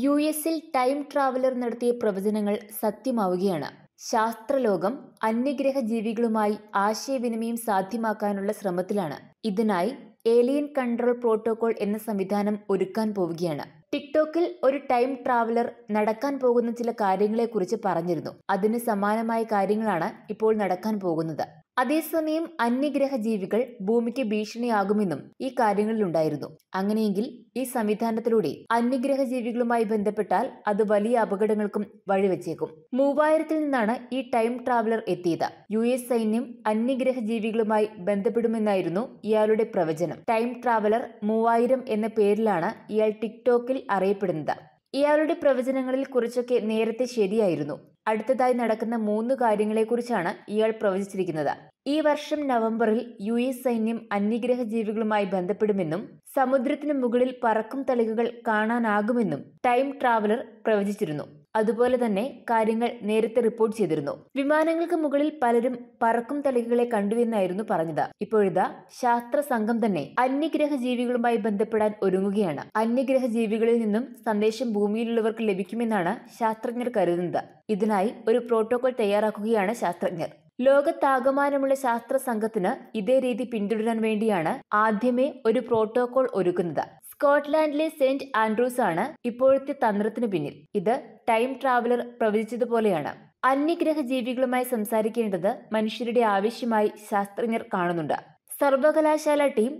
U എസിൽ time traveller നടത്തിയ പ്രവചനങ്ങൾ സത്യമാവുകയാണ് ശാസ്ത്രലോകം അന്യഗ്രഹ ജീവികളുമായി ആശയവിനിമയം സാധ്യമാക്കാനുള്ള ശ്രമത്തിലാണ് ഇതിനായി ഏലിയൻ കൺട്രോൾ പ്രോട്ടോകോൾ എന്ന സംവിധാനം ഒരുക്കാൻ പോവുകയാണ് ടിക്ടോക്കിൽ ഒരു ടൈം ട്രാവലർ നടക്കാൻ പോകുന്ന ചില കാര്യങ്ങളെക്കുറിച്ച് പറഞ്ഞിരുന്നു അതിന് സമാനമായ കാര്യങ്ങളാണ് ഇപ്പോൾ നടക്കാൻ പോകുന്നത് അതേസമയം അന്യഗ്രഹ ജീവികൾ ഭൂമിക്ക് ഭീഷണിയാകുമെന്നും ഈ കാര്യങ്ങളിലുണ്ടായിരുന്നു അങ്ങനെയെങ്കിൽ ഈ സംവിധാനത്തിലൂടെ അന്യഗ്രഹ ജീവികളുമായി ബന്ധപ്പെട്ടാൽ അത് വലിയ അപകടങ്ങൾക്കും വഴിവെച്ചേക്കും മൂവായിരത്തിൽ നിന്നാണ് ഈ ടൈം ട്രാവലർ എത്തിയത് യു എസ് സൈന്യം അന്യഗ്രഹ ജീവികളുമായി ബന്ധപ്പെടുമെന്നായിരുന്നു ഇയാളുടെ പ്രവചനം ടൈം ട്രാവലർ മൂവായിരം എന്ന പേരിലാണ് ഇയാൾ ടിക്ടോക്കിൽ അറിയപ്പെടുന്നത് ഇയാളുടെ പ്രവചനങ്ങളിൽ കുറിച്ചൊക്കെ നേരത്തെ ശരിയായിരുന്നു അടുത്തതായി നടക്കുന്ന മൂന്ന് കാര്യങ്ങളെക്കുറിച്ചാണ് ഇയാൾ പ്രവചിച്ചിരിക്കുന്നത് ഈ വർഷം നവംബറിൽ യു എസ് സൈന്യം അന്യഗ്രഹ ജീവികളുമായി ബന്ധപ്പെടുമെന്നും സമുദ്രത്തിന് മുകളിൽ പറക്കും തളികകൾ കാണാനാകുമെന്നും ടൈം ട്രാവലർ പ്രവചിച്ചിരുന്നു അതുപോലെ തന്നെ കാര്യങ്ങൾ നേരത്തെ റിപ്പോർട്ട് ചെയ്തിരുന്നു വിമാനങ്ങൾക്ക് മുകളിൽ പലരും പറക്കും തളികകളെ കണ്ടുവെന്നായിരുന്നു പറഞ്ഞത് ഇപ്പോഴിതാ ശാസ്ത്ര സംഘം തന്നെ അന്യഗ്രഹ ജീവികളുമായി ബന്ധപ്പെടാൻ ഒരുങ്ങുകയാണ് അന്യഗ്രഹ ജീവികളിൽ നിന്നും സന്ദേശം ഭൂമിയിലുള്ളവർക്ക് ലഭിക്കുമെന്നാണ് ശാസ്ത്രജ്ഞർ കരുതുന്നത് ഇതിനായി ഒരു പ്രോട്ടോകോൾ തയ്യാറാക്കുകയാണ് ശാസ്ത്രജ്ഞർ ലോകത്താകമാനമുള്ള ശാസ്ത്ര സംഘത്തിന് ഇതേ രീതി പിന്തുടരാൻ വേണ്ടിയാണ് ആദ്യമേ ഒരു പ്രോട്ടോകോൾ ഒരുക്കുന്നത് സ്കോട്ട്ലാൻഡിലെ സെന്റ് ആൻഡ്രൂസ് ആണ് ഇപ്പോഴത്തെ തന്ത്രത്തിന് പിന്നിൽ ഇത് ടൈം ട്രാവലർ പ്രവചിച്ചതുപോലെയാണ് അന്യഗ്രഹ ജീവികളുമായി സംസാരിക്കേണ്ടത് മനുഷ്യരുടെ ആവശ്യമായി ശാസ്ത്രജ്ഞർ കാണുന്നുണ്ട് സർവകലാശാല team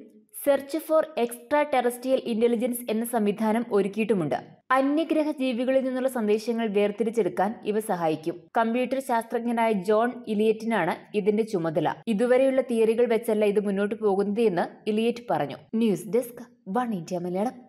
search for extraterrestrial intelligence എന്ന സംവിധാനം ഒരുക്കിയിട്ടുമുണ്ട് അന്യഗ്രഹ ജീവികളിൽ നിന്നുള്ള സന്ദേശങ്ങൾ വേർതിരിച്ചെടുക്കാൻ ഇവ സഹായിക്കും കമ്പ്യൂട്ടർ ശാസ്ത്രജ്ഞനായ ജോൺ ഇലിയറ്റിനാണ് ഇതിന്റെ ചുമതല ഇതുവരെയുള്ള തിയറികൾ വെച്ചല്ല ഇത് മുന്നോട്ട് പോകുന്നത് എന്ന് ഇലിയറ്റ് പറഞ്ഞു news desk one India Malayalam